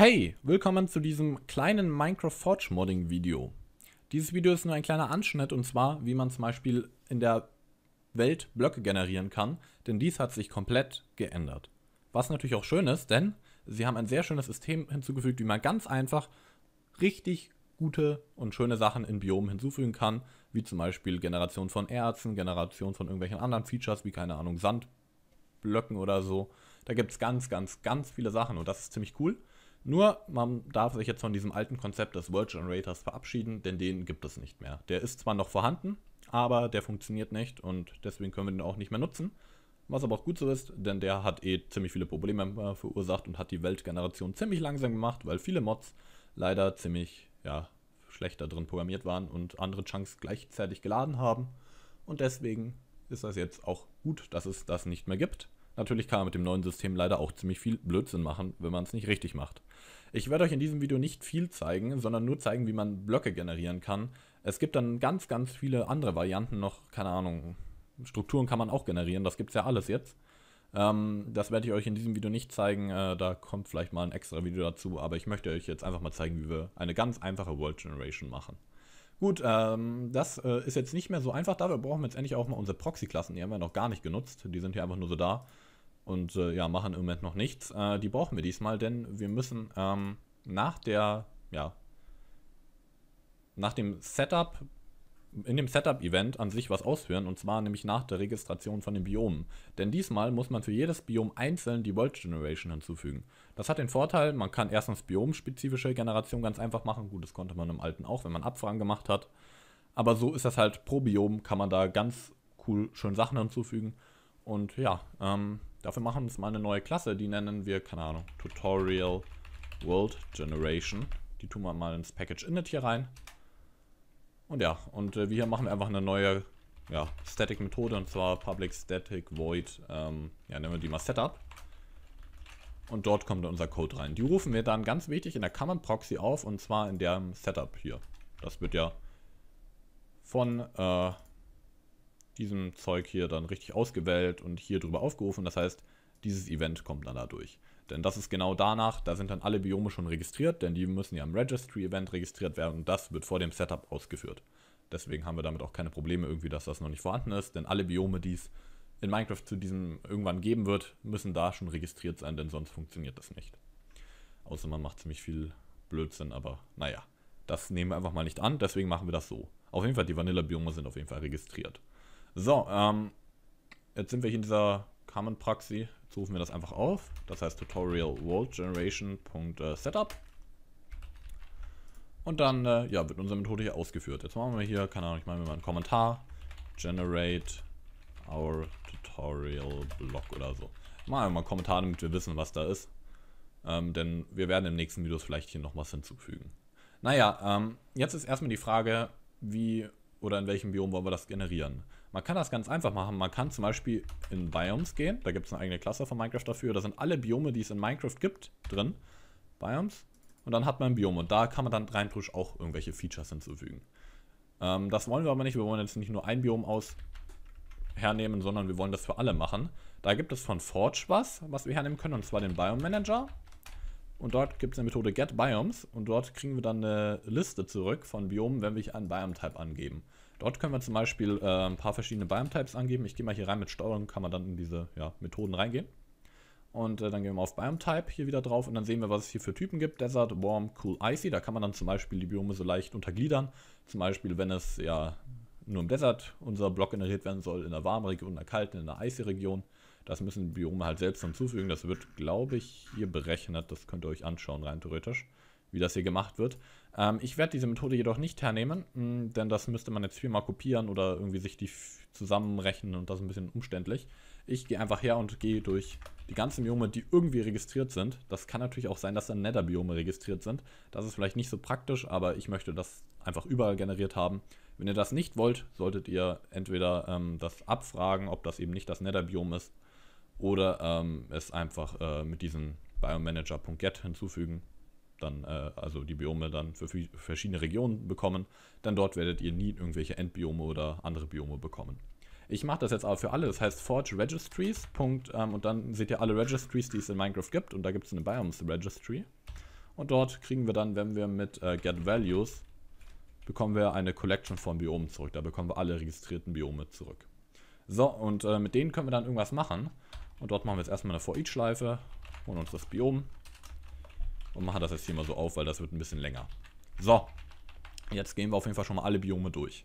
Hey, willkommen zu diesem kleinen Minecraft Forge Modding Video. Dieses Video ist nur ein kleiner Anschnitt und zwar, wie man zum Beispiel in der Welt Blöcke generieren kann, denn dies hat sich komplett geändert. Was natürlich auch schön ist, denn sie haben ein sehr schönes System hinzugefügt, wie man ganz einfach richtig gute und schöne Sachen in Biomen hinzufügen kann, wie zum Beispiel Generation von Erzen, Generation von irgendwelchen anderen Features, wie keine Ahnung, Sandblöcken oder so. Da gibt es ganz, ganz, ganz viele Sachen und das ist ziemlich cool. Nur, man darf sich jetzt von diesem alten Konzept des World Generators verabschieden, denn den gibt es nicht mehr. Der ist zwar noch vorhanden, aber der funktioniert nicht und deswegen können wir den auch nicht mehr nutzen. Was aber auch gut so ist, denn der hat eh ziemlich viele Probleme verursacht und hat die Weltgeneration ziemlich langsam gemacht, weil viele Mods leider ziemlich, ja, schlechter drin programmiert waren und andere Chunks gleichzeitig geladen haben. Und deswegen ist das jetzt auch gut, dass es das nicht mehr gibt. Natürlich kann man mit dem neuen System leider auch ziemlich viel Blödsinn machen, wenn man es nicht richtig macht. Ich werde euch in diesem Video nicht viel zeigen, sondern nur zeigen, wie man Blöcke generieren kann. Es gibt dann ganz, ganz viele andere Varianten noch, keine Ahnung, Strukturen kann man auch generieren, das gibt es ja alles jetzt. Ähm, das werde ich euch in diesem Video nicht zeigen, äh, da kommt vielleicht mal ein extra Video dazu, aber ich möchte euch jetzt einfach mal zeigen, wie wir eine ganz einfache World Generation machen. Gut, ähm, das äh, ist jetzt nicht mehr so einfach, dafür brauchen wir jetzt endlich auch mal unsere Proxy-Klassen, die haben wir noch gar nicht genutzt, die sind hier einfach nur so da und äh, ja, machen im Moment noch nichts. Äh, die brauchen wir diesmal, denn wir müssen ähm, nach der, ja, nach dem Setup, in dem Setup-Event an sich was ausführen und zwar nämlich nach der Registration von den Biomen. Denn diesmal muss man für jedes Biom einzeln die World Generation hinzufügen. Das hat den Vorteil, man kann erstens biomspezifische Generation ganz einfach machen. Gut, das konnte man im alten auch, wenn man Abfragen gemacht hat. Aber so ist das halt pro Biom, kann man da ganz cool schön Sachen hinzufügen. Und ja, ähm, Dafür machen wir uns mal eine neue Klasse, die nennen wir, keine Ahnung, Tutorial World Generation. Die tun wir mal ins Package Init hier rein. Und ja, und äh, wir hier machen einfach eine neue ja, Static Methode und zwar Public Static Void, ähm, ja, nennen wir die mal Setup. Und dort kommt unser Code rein. Die rufen wir dann ganz wichtig in der Common Proxy auf und zwar in dem Setup hier. Das wird ja von äh, diesem Zeug hier dann richtig ausgewählt und hier drüber aufgerufen. Das heißt, dieses Event kommt dann da durch. Denn das ist genau danach, da sind dann alle Biome schon registriert, denn die müssen ja im Registry-Event registriert werden und das wird vor dem Setup ausgeführt. Deswegen haben wir damit auch keine Probleme irgendwie, dass das noch nicht vorhanden ist, denn alle Biome, die es in Minecraft zu diesem irgendwann geben wird, müssen da schon registriert sein, denn sonst funktioniert das nicht. Außer man macht ziemlich viel Blödsinn, aber naja, das nehmen wir einfach mal nicht an, deswegen machen wir das so. Auf jeden Fall, die Vanilla-Biome sind auf jeden Fall registriert. So, ähm, jetzt sind wir hier in dieser Common praxi Jetzt rufen wir das einfach auf. Das heißt Tutorial World Generation.setup. Äh, Und dann äh, ja, wird unsere Methode hier ausgeführt. Jetzt machen wir hier, keine Ahnung, ich mache mir mal einen Kommentar. Generate our Tutorial Block oder so. Machen wir mal einen Kommentar, damit wir wissen, was da ist. Ähm, denn wir werden im nächsten Videos vielleicht hier noch was hinzufügen. Naja, ähm, jetzt ist erstmal die Frage, wie oder in welchem Biom wollen wir das generieren? Man kann das ganz einfach machen. Man kann zum Beispiel in Biomes gehen. Da gibt es eine eigene Klasse von Minecraft dafür. Da sind alle Biome, die es in Minecraft gibt, drin. Biomes. Und dann hat man ein Biom. Und da kann man dann rein theoretisch auch irgendwelche Features hinzufügen. Ähm, das wollen wir aber nicht. Wir wollen jetzt nicht nur ein Biom aus hernehmen, sondern wir wollen das für alle machen. Da gibt es von Forge was, was wir hernehmen können. Und zwar den Biome Manager. Und dort gibt es eine Methode getBiomes. Und dort kriegen wir dann eine Liste zurück von Biomen, wenn wir hier einen Biome-Type angeben. Dort können wir zum Beispiel äh, ein paar verschiedene Biome-Types angeben. Ich gehe mal hier rein mit Steuerung, kann man dann in diese ja, Methoden reingehen. Und äh, dann gehen wir auf Biome-Type hier wieder drauf und dann sehen wir, was es hier für Typen gibt. Desert, Warm, Cool, Icy. Da kann man dann zum Beispiel die Biome so leicht untergliedern. Zum Beispiel, wenn es ja nur im Desert unser Block generiert werden soll, in der warmen Region, in der kalten, in der icy Region. Das müssen die Biome halt selbst hinzufügen. Das wird, glaube ich, hier berechnet. Das könnt ihr euch anschauen, rein theoretisch, wie das hier gemacht wird. Ähm, ich werde diese Methode jedoch nicht hernehmen, mh, mm, denn das müsste man jetzt viermal kopieren oder irgendwie sich die zusammenrechnen und das ist ein bisschen umständlich. Ich gehe einfach her und gehe durch die ganzen Biome, die irgendwie registriert sind. Das kann natürlich auch sein, dass dann Nether-Biome registriert sind. Das ist vielleicht nicht so praktisch, aber ich möchte das einfach überall generiert haben. Wenn ihr das nicht wollt, solltet ihr entweder ähm, das abfragen, ob das eben nicht das Nether-Biom ist, oder ähm, es einfach äh, mit diesem biomanager.get hinzufügen dann, äh, also die Biome dann für verschiedene Regionen bekommen, dann dort werdet ihr nie irgendwelche Endbiome oder andere Biome bekommen. Ich mache das jetzt aber für alle, das heißt Forge Registries. Punkt, ähm, und dann seht ihr alle Registries, die es in Minecraft gibt. Und da gibt es eine Biomes Registry. Und dort kriegen wir dann, wenn wir mit äh, Get Values, bekommen wir eine Collection von Biomen zurück. Da bekommen wir alle registrierten Biome zurück. So, und äh, mit denen können wir dann irgendwas machen. Und dort machen wir jetzt erstmal eine For-Each-Schleife, und uns das Biom, und mache das jetzt hier mal so auf, weil das wird ein bisschen länger. So, jetzt gehen wir auf jeden Fall schon mal alle Biome durch.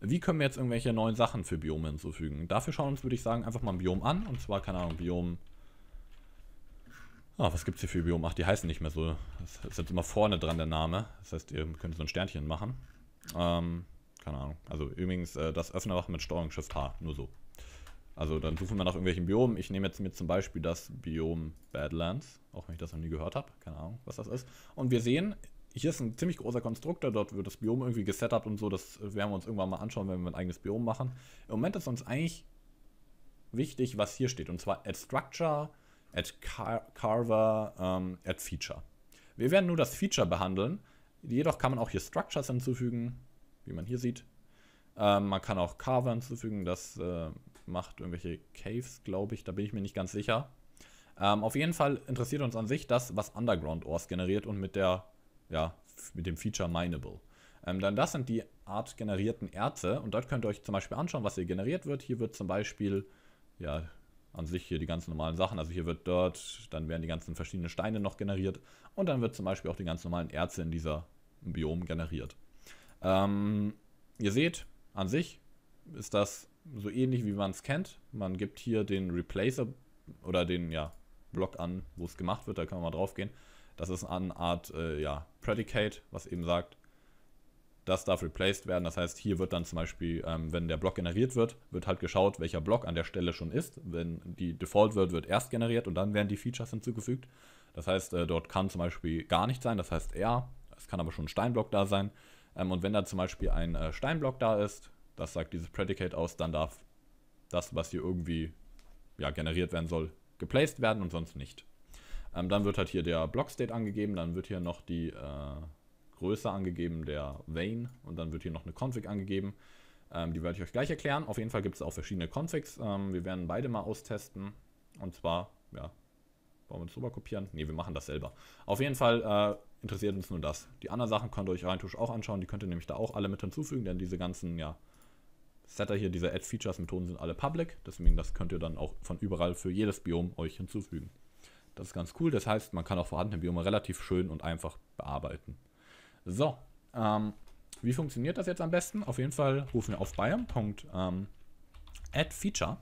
Wie können wir jetzt irgendwelche neuen Sachen für Biome hinzufügen? Dafür schauen wir uns, würde ich sagen, einfach mal ein Biom an. Und zwar, keine Ahnung, Biom... Ah, oh, was es hier für Biom? Ach, die heißen nicht mehr so. Das ist jetzt immer vorne dran der Name. Das heißt, ihr könnt so ein Sternchen machen. Ähm, keine Ahnung. Also übrigens, äh, das Öffner machen mit Steuerung Shift H. Nur so. Also dann suchen wir nach irgendwelchen Biomen. Ich nehme jetzt mit zum Beispiel das Biom Badlands, auch wenn ich das noch nie gehört habe. Keine Ahnung, was das ist. Und wir sehen, hier ist ein ziemlich großer Konstruktor, dort wird das Biom irgendwie gesetupt und so. Das werden wir uns irgendwann mal anschauen, wenn wir ein eigenes Biom machen. Im Moment ist uns eigentlich wichtig, was hier steht. Und zwar add structure, add car carver, ähm, add feature. Wir werden nur das Feature behandeln. Jedoch kann man auch hier Structures hinzufügen, wie man hier sieht. Ähm, man kann auch Carver hinzufügen, das äh, macht irgendwelche Caves, glaube ich. Da bin ich mir nicht ganz sicher. Ähm, auf jeden Fall interessiert uns an sich das, was Underground Ores generiert und mit der, ja, mit dem Feature Mineable. Ähm, dann das sind die Art generierten Erze und dort könnt ihr euch zum Beispiel anschauen, was hier generiert wird. Hier wird zum Beispiel, ja, an sich hier die ganzen normalen Sachen. Also hier wird dort, dann werden die ganzen verschiedenen Steine noch generiert und dann wird zum Beispiel auch die ganz normalen Erze in dieser Biom generiert. Ähm, ihr seht, an sich ist das so ähnlich wie man es kennt. Man gibt hier den Replacer oder den ja, Block an, wo es gemacht wird, da kann man mal drauf gehen. Das ist eine Art äh, ja, Predicate, was eben sagt, das darf replaced werden. Das heißt, hier wird dann zum Beispiel, ähm, wenn der Block generiert wird, wird halt geschaut, welcher Block an der Stelle schon ist. Wenn die Default wird, wird erst generiert und dann werden die Features hinzugefügt. Das heißt, äh, dort kann zum Beispiel gar nichts sein, das heißt R. Es kann aber schon ein Steinblock da sein. Ähm, und wenn da zum Beispiel ein äh, Steinblock da ist, das sagt dieses Predicate aus, dann darf das, was hier irgendwie ja, generiert werden soll, geplaced werden und sonst nicht. Ähm, dann wird halt hier der Block State angegeben, dann wird hier noch die äh, Größe angegeben der Vein und dann wird hier noch eine Config angegeben. Ähm, die werde ich euch gleich erklären. Auf jeden Fall gibt es auch verschiedene Configs. Ähm, wir werden beide mal austesten. Und zwar, ja, wollen wir das rüber kopieren? Ne, wir machen das selber. Auf jeden Fall äh, interessiert uns nur das. Die anderen Sachen könnt ihr euch reintusch auch anschauen. Die könnt ihr nämlich da auch alle mit hinzufügen, denn diese ganzen ja, Setter hier, diese Add-Features-Methoden sind alle public, deswegen das könnt ihr dann auch von überall für jedes Biom euch hinzufügen. Das ist ganz cool, das heißt, man kann auch vorhandene Biome relativ schön und einfach bearbeiten. So, ähm, wie funktioniert das jetzt am besten? Auf jeden Fall rufen wir auf Bayern.addFeature. Ähm,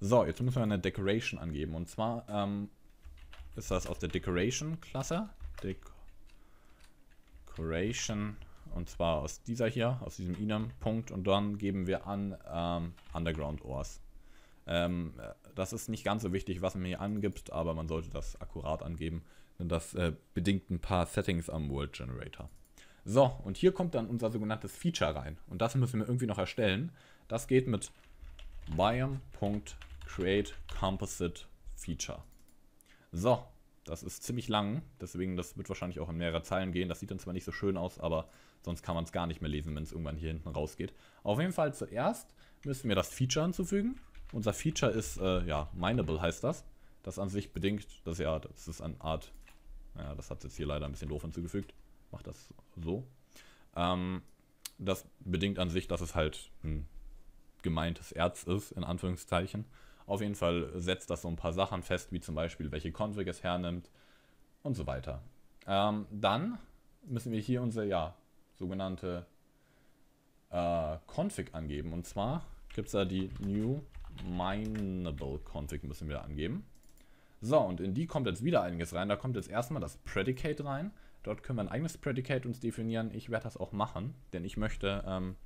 so, jetzt müssen wir eine Decoration angeben. Und zwar ähm, ist das aus der Decoration-Klasse. Decoration und zwar aus dieser hier, aus diesem Enum-Punkt. Und dann geben wir an ähm, Underground Ores. Ähm, das ist nicht ganz so wichtig, was man hier angibt, aber man sollte das akkurat angeben. Denn das äh, bedingt ein paar Settings am World Generator. So, und hier kommt dann unser sogenanntes Feature rein. Und das müssen wir irgendwie noch erstellen. Das geht mit biome.create composite feature. So, das ist ziemlich lang, deswegen das wird wahrscheinlich auch in mehrere Zeilen gehen. Das sieht dann zwar nicht so schön aus, aber Sonst kann man es gar nicht mehr lesen, wenn es irgendwann hier hinten rausgeht. Auf jeden Fall zuerst müssen wir das Feature hinzufügen. Unser Feature ist, äh, ja, Mindable heißt das. Das an sich bedingt, dass ja, das ist eine Art, ja, das hat jetzt hier leider ein bisschen doof hinzugefügt. Macht das so. Ähm, das bedingt an sich, dass es halt ein gemeintes Erz ist, in Anführungszeichen. Auf jeden Fall setzt das so ein paar Sachen fest, wie zum Beispiel, welche Config es hernimmt und so weiter. Ähm, dann müssen wir hier unser, ja, sogenannte äh, Config angeben. Und zwar gibt es da die New Mineable Config müssen wir angeben. So, und in die kommt jetzt wieder einiges rein. Da kommt jetzt erstmal das Predicate rein. Dort können wir ein eigenes Predicate uns definieren. Ich werde das auch machen, denn ich möchte ähm,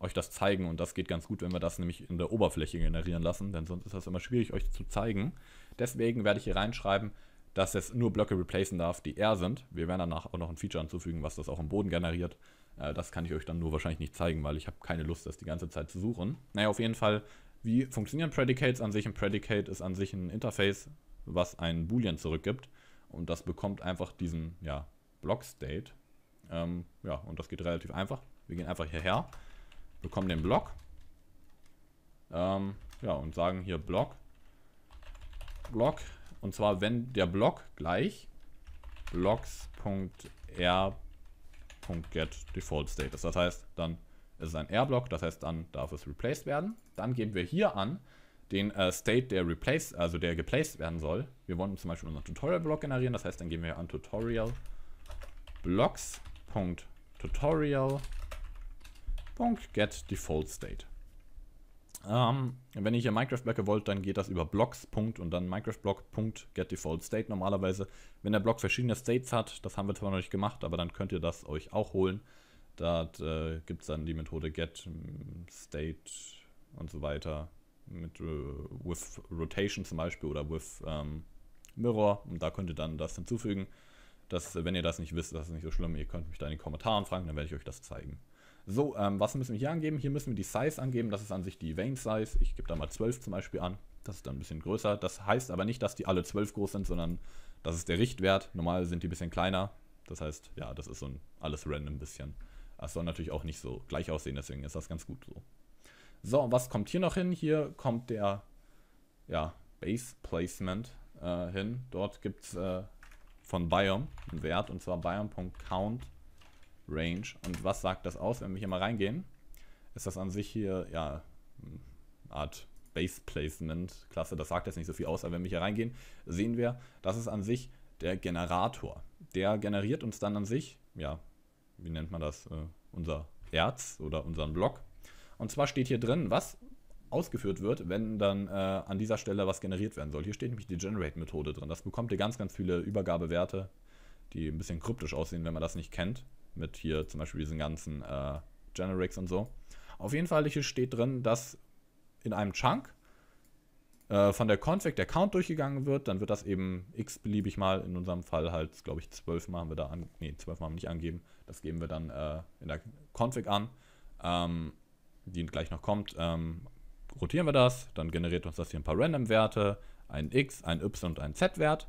euch das zeigen. Und das geht ganz gut, wenn wir das nämlich in der Oberfläche generieren lassen, denn sonst ist das immer schwierig, euch zu zeigen. Deswegen werde ich hier reinschreiben, dass es nur Blöcke replacen darf, die R sind. Wir werden danach auch noch ein Feature hinzufügen, was das auch im Boden generiert. Äh, das kann ich euch dann nur wahrscheinlich nicht zeigen, weil ich habe keine Lust, das die ganze Zeit zu suchen. Naja, auf jeden Fall, wie funktionieren Predicates an sich? Ein Predicate ist an sich ein Interface, was einen Boolean zurückgibt. Und das bekommt einfach diesen ja, Block-State. Ähm, ja, und das geht relativ einfach. Wir gehen einfach hierher, bekommen den Block. Ähm, ja, und sagen hier Block. Block und zwar, wenn der Block gleich blocks.r.get default state ist. Das heißt, dann ist es ein R-Block, das heißt, dann darf es replaced werden. Dann geben wir hier an den äh, State, der replaced, also der geplaced werden soll. Wir wollen zum Beispiel unseren Tutorial-Block generieren, das heißt, dann geben wir an Tutorial blocks.tutorial.getDefaultState. Ähm, wenn ihr hier Minecraft Blöcke wollt, dann geht das über Blocks. und dann Minecraft Block. get default state normalerweise. Wenn der Block verschiedene States hat, das haben wir zwar noch nicht gemacht, aber dann könnt ihr das euch auch holen. Da äh, gibt es dann die Methode get mm, state und so weiter mit äh, with rotation zum Beispiel oder with ähm, mirror und da könnt ihr dann das hinzufügen. Das, wenn ihr das nicht wisst, das ist nicht so schlimm. Ihr könnt mich da in den Kommentaren fragen, dann werde ich euch das zeigen. So, ähm, was müssen wir hier angeben? Hier müssen wir die Size angeben. Das ist an sich die Vein Size. Ich gebe da mal 12 zum Beispiel an. Das ist dann ein bisschen größer. Das heißt aber nicht, dass die alle 12 groß sind, sondern das ist der Richtwert. Normal sind die ein bisschen kleiner. Das heißt, ja, das ist so ein alles random bisschen. Das soll natürlich auch nicht so gleich aussehen, deswegen ist das ganz gut so. So, was kommt hier noch hin? Hier kommt der ja, Base Placement äh, hin. Dort gibt es äh, von Biome einen Wert und zwar biome.count Range. Und was sagt das aus, wenn wir hier mal reingehen? Ist das an sich hier, ja, eine Art Base Placement Klasse, das sagt jetzt nicht so viel aus, aber wenn wir hier reingehen, sehen wir, das ist an sich der Generator. Der generiert uns dann an sich, ja, wie nennt man das, uh, unser Erz oder unseren Block. Und zwar steht hier drin, was ausgeführt wird, wenn dann äh, an dieser Stelle was generiert werden soll. Hier steht nämlich die Generate-Methode drin. Das bekommt ihr ganz, ganz viele Übergabewerte, die ein bisschen kryptisch aussehen, wenn man das nicht kennt. Mit hier zum Beispiel diesen ganzen äh, Generics und so. Auf jeden Fall hier steht drin, dass in einem Chunk äh, von der Config der Count durchgegangen wird. Dann wird das eben x-beliebig mal, in unserem Fall halt, glaube ich, zwölf mal haben wir da an. Nee, zwölf mal haben wir nicht angeben, Das geben wir dann äh, in der Config an, ähm, die gleich noch kommt. Ähm, rotieren wir das, dann generiert uns das hier ein paar Random-Werte, ein x, ein y und ein z-Wert.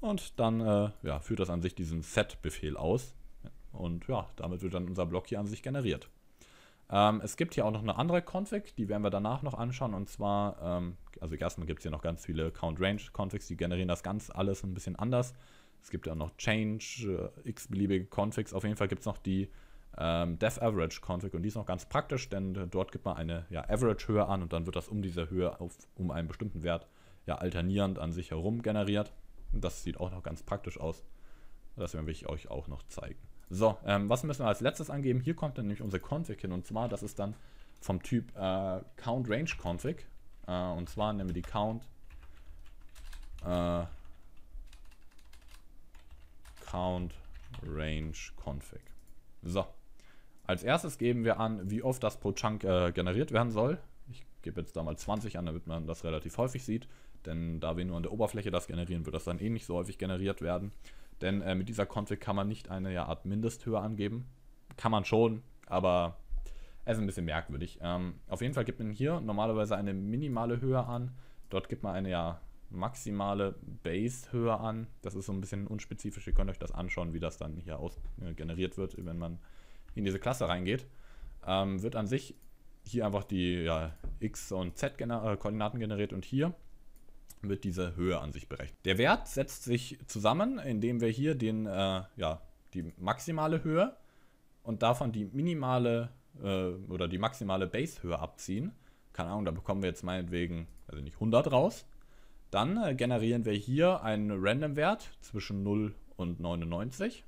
Und dann äh, ja, führt das an sich diesen Set-Befehl aus, und ja, damit wird dann unser Block hier an sich generiert. Ähm, es gibt hier auch noch eine andere Config, die werden wir danach noch anschauen. Und zwar, ähm, also erstmal gibt es hier noch ganz viele Count-Range-Configs, die generieren das ganz alles ein bisschen anders. Es gibt auch noch Change, äh, x-beliebige Configs. Auf jeden Fall gibt es noch die ähm, Dev-Average-Config und die ist noch ganz praktisch, denn äh, dort gibt man eine ja, Average-Höhe an und dann wird das um diese Höhe auf, um einen bestimmten Wert ja, alternierend an sich herum generiert. Und das sieht auch noch ganz praktisch aus. Das werde ich euch auch noch zeigen. So, ähm, was müssen wir als letztes angeben? Hier kommt dann nämlich unsere Config hin und zwar, das ist dann vom Typ äh, Count Range Config äh, und zwar nehmen wir die Count äh, Count Range Config. So, als erstes geben wir an, wie oft das pro Chunk äh, generiert werden soll. Ich gebe jetzt da mal 20 an, damit man das relativ häufig sieht, denn da wir nur an der Oberfläche das generieren, wird das dann eh nicht so häufig generiert werden. Denn äh, mit dieser Config kann man nicht eine ja, Art Mindesthöhe angeben. Kann man schon, aber es ist ein bisschen merkwürdig. Ähm, auf jeden Fall gibt man hier normalerweise eine minimale Höhe an. Dort gibt man eine ja maximale Base-Höhe an. Das ist so ein bisschen unspezifisch. Ihr könnt euch das anschauen, wie das dann hier aus äh, generiert wird, wenn man in diese Klasse reingeht. Ähm, wird an sich hier einfach die ja, X- und Z-Koordinaten äh, generiert und hier wird diese Höhe an sich berechnet. Der Wert setzt sich zusammen, indem wir hier den, äh, ja, die maximale Höhe und davon die minimale äh, oder die maximale Basehöhe abziehen. Keine Ahnung, da bekommen wir jetzt meinetwegen, also nicht 100 raus. Dann äh, generieren wir hier einen Random-Wert zwischen 0 und 99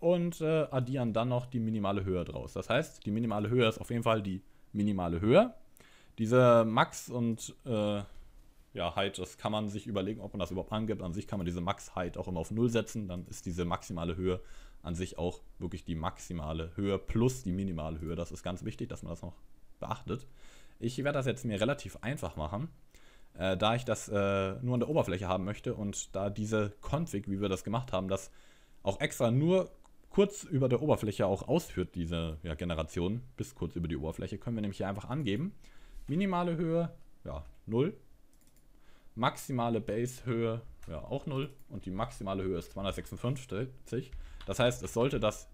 und äh, addieren dann noch die minimale Höhe draus. Das heißt, die minimale Höhe ist auf jeden Fall die minimale Höhe. Diese Max- und äh, ja, Height, das kann man sich überlegen, ob man das überhaupt angibt. An sich kann man diese Max-Height auch immer auf 0 setzen. Dann ist diese maximale Höhe an sich auch wirklich die maximale Höhe plus die minimale Höhe. Das ist ganz wichtig, dass man das noch beachtet. Ich werde das jetzt mir relativ einfach machen, äh, da ich das äh, nur an der Oberfläche haben möchte und da diese Config, wie wir das gemacht haben, das auch extra nur kurz über der Oberfläche auch ausführt, diese ja, Generation, bis kurz über die Oberfläche, können wir nämlich hier einfach angeben. Minimale Höhe, ja, 0 Maximale Base-Höhe, ja, auch 0. Und die maximale Höhe ist 256. Das heißt, es sollte das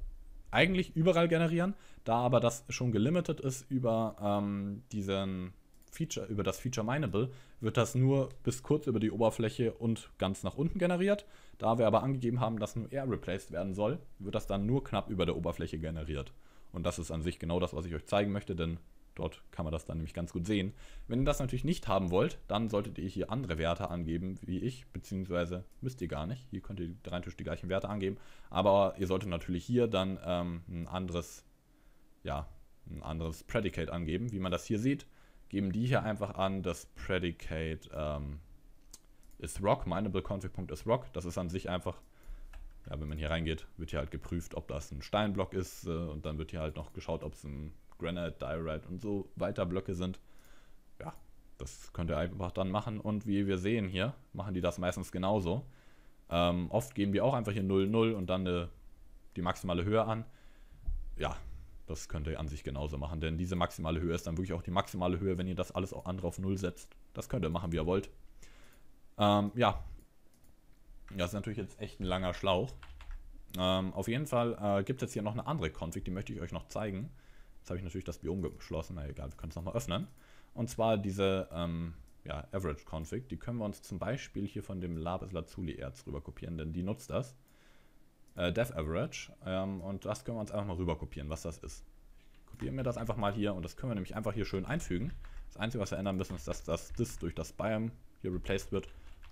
eigentlich überall generieren. Da aber das schon gelimitet ist über ähm, diesen Feature, über das Feature Mineable, wird das nur bis kurz über die Oberfläche und ganz nach unten generiert. Da wir aber angegeben haben, dass nur er replaced werden soll, wird das dann nur knapp über der Oberfläche generiert. Und das ist an sich genau das, was ich euch zeigen möchte, denn Dort kann man das dann nämlich ganz gut sehen. Wenn ihr das natürlich nicht haben wollt, dann solltet ihr hier andere Werte angeben, wie ich, beziehungsweise müsst ihr gar nicht. Hier könnt ihr rein die gleichen Werte angeben, aber ihr solltet natürlich hier dann ähm, ein anderes, ja, ein anderes Predicate angeben. Wie man das hier sieht, geben die hier einfach an, das Predicate ähm, ist Rock, MinableConfig.isRock. Rock. Das ist an sich einfach ja, wenn man hier reingeht, wird hier halt geprüft, ob das ein Steinblock ist äh, und dann wird hier halt noch geschaut, ob es ein Granite, Diorite und so weiter Blöcke sind. Ja, das könnt ihr einfach dann machen. Und wie wir sehen hier, machen die das meistens genauso. Ähm, oft geben die auch einfach hier 0, 0 und dann eine, äh, die maximale Höhe an. Ja, das könnt ihr an sich genauso machen, denn diese maximale Höhe ist dann wirklich auch die maximale Höhe, wenn ihr das alles auch andere auf 0 setzt. Das könnt ihr machen, wie ihr wollt. Ähm, ja. Das ist natürlich jetzt echt ein langer Schlauch. Ähm, auf jeden Fall äh, gibt es jetzt hier noch eine andere Config, die möchte ich euch noch zeigen. Jetzt habe ich natürlich das Biom geschlossen, na egal, wir können es nochmal öffnen. Und zwar diese ähm, ja, Average Config, die können wir uns zum Beispiel hier von dem Labis Lazuli Erz rüber kopieren, denn die nutzt das. Äh, Dev Average. Ähm, und das können wir uns einfach mal rüber kopieren, was das ist. Ich kopiere mir das einfach mal hier und das können wir nämlich einfach hier schön einfügen. Das Einzige, was wir ändern müssen, ist, dass das Dis durch das Biome hier replaced wird.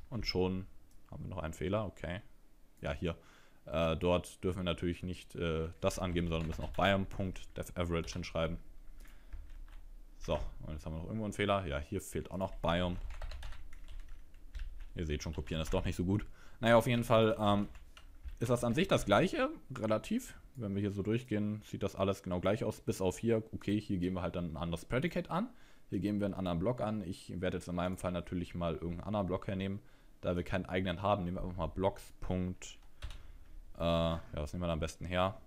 Und schon haben wir noch einen Fehler, okay. Ja, hier. Äh, dort dürfen wir natürlich nicht äh, das angeben, sondern müssen auch Biome.defaverage hinschreiben. So, und jetzt haben wir noch irgendwo einen Fehler. Ja, hier fehlt auch noch Biome. Ihr seht schon, kopieren ist doch nicht so gut. Naja, auf jeden Fall ähm, ist das an sich das gleiche, relativ. Wenn wir hier so durchgehen, sieht das alles genau gleich aus, bis auf hier. Okay, hier geben wir halt dann ein anderes Predicate an. Hier geben wir einen anderen Block an. Ich werde jetzt in meinem Fall natürlich mal irgendeinen anderen Block hernehmen. Da wir keinen eigenen haben, nehmen wir einfach mal Blocks. Äh, ja, was nehmen wir am besten her?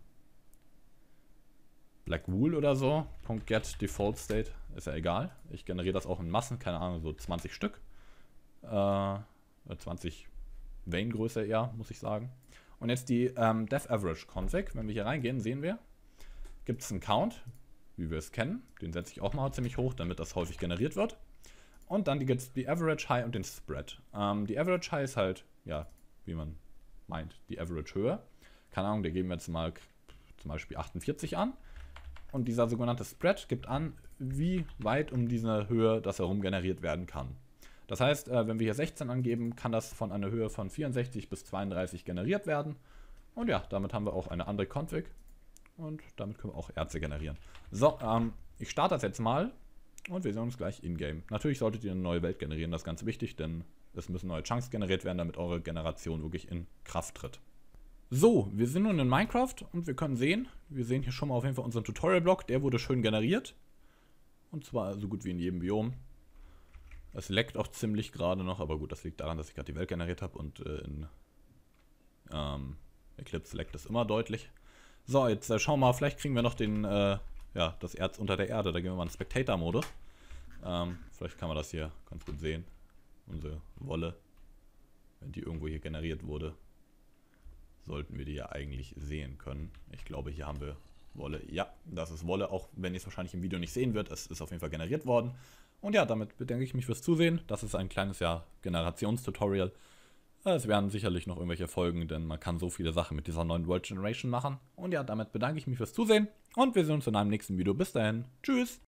Black Wool oder so. .get Default State. Ist ja egal. Ich generiere das auch in Massen. Keine Ahnung, so 20 Stück. Äh, 20 äh, Vane-Größe eher, muss ich sagen. Und jetzt die ähm, Dev Average Config. Wenn wir hier reingehen, sehen wir, gibt es einen Count, wie wir es kennen. Den setze ich auch mal ziemlich hoch, damit das häufig generiert wird. Und dann gibt es die Average High und den Spread. Ähm, die Average High ist halt, ja, wie man meint, die Average Höhe keine Ahnung, der geben wir jetzt mal zum Beispiel 48 an. Und dieser sogenannte Spread gibt an, wie weit um diese Höhe das herum generiert werden kann. Das heißt, äh, wenn wir hier 16 angeben, kann das von einer Höhe von 64 bis 32 generiert werden. Und ja, damit haben wir auch eine andere Config. Und damit können wir auch Erze generieren. So, ähm, ich starte das jetzt mal und wir sehen uns gleich in-game. Natürlich solltet ihr eine neue Welt generieren, das ist ganz wichtig, denn es müssen neue Chunks generiert werden, damit eure Generation wirklich in Kraft tritt. So, wir sind nun in Minecraft und wir können sehen, wir sehen hier schon mal auf jeden Fall unseren Tutorial-Block, der wurde schön generiert. Und zwar so gut wie in jedem Biom. Es leckt auch ziemlich gerade noch, aber gut, das liegt daran, dass ich gerade die Welt generiert habe und äh, in ähm, Eclipse leckt es immer deutlich. So, jetzt äh, schauen wir mal, vielleicht kriegen wir noch den, äh, ja, das Erz unter der Erde. Da gehen wir mal in Spectator-Modus. Ähm, vielleicht kann man das hier ganz gut sehen. Unsere Wolle, wenn die irgendwo hier generiert wurde sollten wir die ja eigentlich sehen können. Ich glaube, hier haben wir Wolle. Ja, das ist Wolle, auch wenn ihr es wahrscheinlich im Video nicht sehen wird. Es ist auf jeden Fall generiert worden. Und ja, damit bedanke ich mich fürs Zusehen. Das ist ein kleines ja, Generationstutorial. Es werden sicherlich noch irgendwelche Folgen, denn man kann so viele Sachen mit dieser neuen World Generation machen. Und ja, damit bedanke ich mich fürs Zusehen und wir sehen uns in einem nächsten Video. Bis dahin. Tschüss.